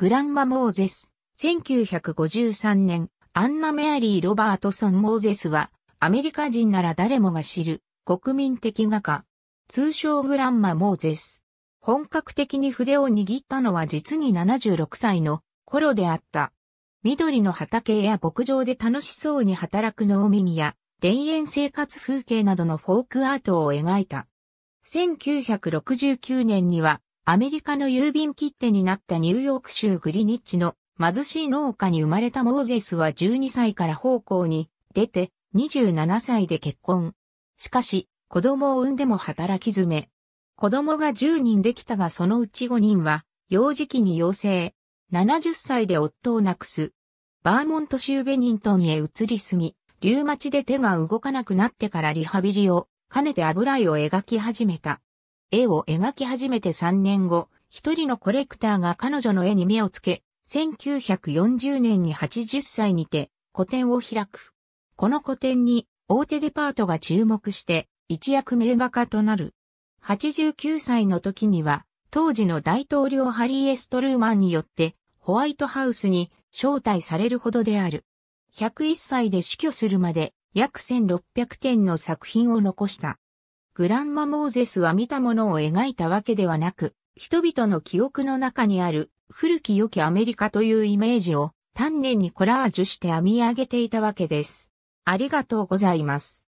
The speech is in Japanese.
グランマ・モーゼス。1953年、アンナ・メアリー・ロバートソン・モーゼスは、アメリカ人なら誰もが知る、国民的画家。通称グランマ・モーゼス。本格的に筆を握ったのは実に76歳の頃であった。緑の畑や牧場で楽しそうに働く農民や、田園生活風景などのフォークアートを描いた。1969年にはアメリカの郵便切手になったニューヨーク州グリニッチの貧しい農家に生まれたモーゼスは12歳から奉公に出て27歳で結婚。しかし、子供を産んでも働き詰め。子供が10人できたがそのうち5人は、幼児期に陽性。70歳で夫を亡くす。バーモント州ベニントンへ移り住み、リュウマチで手が動かなくなってからリハビリを兼ねて油絵を描き始めた。絵を描き始めて3年後、一人のコレクターが彼女の絵に目をつけ、1940年に80歳にて個展を開く。この個展に大手デパートが注目して一躍名画家となる。89歳の時には当時の大統領ハリー・エストルーマンによってホワイトハウスに招待されるほどである。101歳で死去するまで約1600点の作品を残した。グランマ・モーゼスは見たものを描いたわけではなく、人々の記憶の中にある古き良きアメリカというイメージを丹念にコラージュして編み上げていたわけです。ありがとうございます。